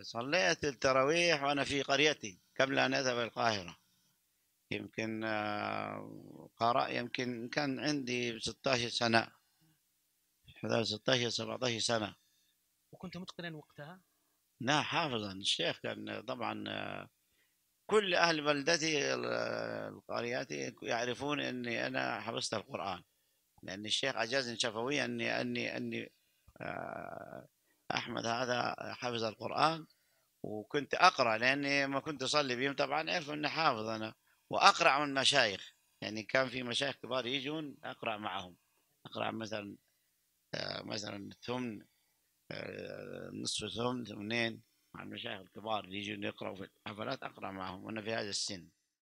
صليت التراويح وأنا في قريتي قبل أن أذهب القاهرة يمكن آه، قرأ يمكن كان عندي 16 سنة 16 17 سنة وكنت متقنا وقتها؟ لا حافظا الشيخ كان طبعا آه، كل أهل بلدتي القريات يعرفون أني أنا حفظت القرآن لأن الشيخ عجزني شفويا أني أني أني آه، احمد هذا حفظ القران وكنت اقرا لاني ما كنت اصلي بهم طبعا عرفوا اني حافظ انا واقرا من مشايخ يعني كان في مشايخ كبار يجون اقرا معهم اقرا مثلا آه، مثلا ثمن آه، نصف ثمن ثمنين مع المشايخ الكبار اللي يجون يقراوا في الحفلات اقرا معهم وانا في هذا السن